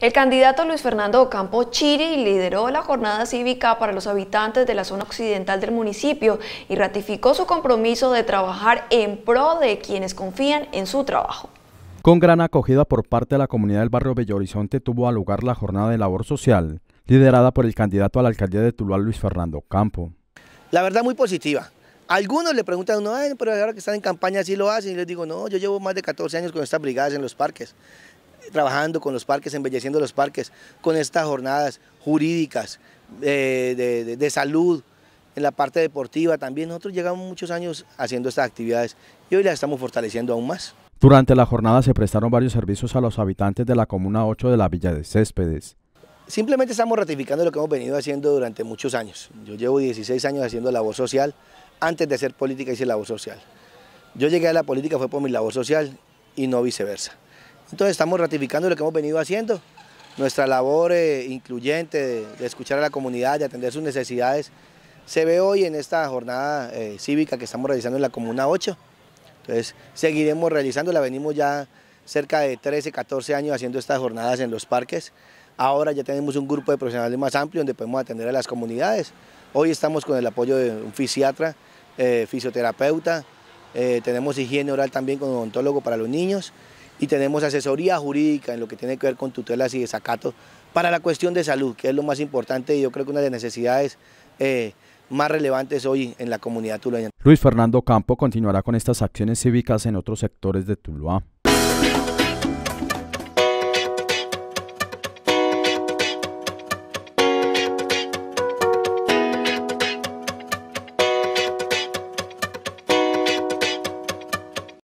El candidato Luis Fernando Campo Chiri lideró la jornada cívica para los habitantes de la zona occidental del municipio y ratificó su compromiso de trabajar en pro de quienes confían en su trabajo. Con gran acogida por parte de la comunidad del barrio Bello Horizonte tuvo a lugar la jornada de labor social, liderada por el candidato a la alcaldía de Tuluá, Luis Fernando Campo. La verdad muy positiva, algunos le preguntan uno, pero ahora que están en campaña así lo hacen. Y les digo, no, yo llevo más de 14 años con estas brigadas en los parques trabajando con los parques, embelleciendo los parques, con estas jornadas jurídicas, eh, de, salud, en la parte deportiva también. Nosotros llegamos muchos años haciendo estas actividades y hoy las estamos fortaleciendo aún más. Durante la jornada se prestaron varios servicios a los habitantes de la Comuna 8 de la Villa de Céspedes. Simplemente estamos ratificando lo que hemos venido haciendo durante muchos años. Yo llevo 16 años haciendo la voz social. Antes de hacer política hice la voz social. Yo llegué a la política fue por mi labor social y no viceversa. Entonces estamos ratificando lo que hemos venido haciendo, nuestra labor eh, incluyente de, escuchar a la comunidad, de atender sus necesidades, se ve hoy en esta jornada eh, cívica que estamos realizando en la Comuna 8. Entonces seguiremos realizándola, venimos ya cerca de 13, 14 años haciendo estas jornadas en los parques. Ahora ya tenemos un grupo de profesionales más amplio donde podemos atender a las comunidades. Hoy estamos con el apoyo de un fisiatra, eh, fisioterapeuta, tenemos higiene oral también con odontólogo para los niños y tenemos asesoría jurídica en lo que tiene que ver con tutelas y desacatos para la cuestión de salud, que es lo más importante y yo creo que una de las necesidades eh, más relevantes hoy en la comunidad tuluana. Luis Fernando Campo continuará con estas acciones cívicas en otros sectores de Tuluá.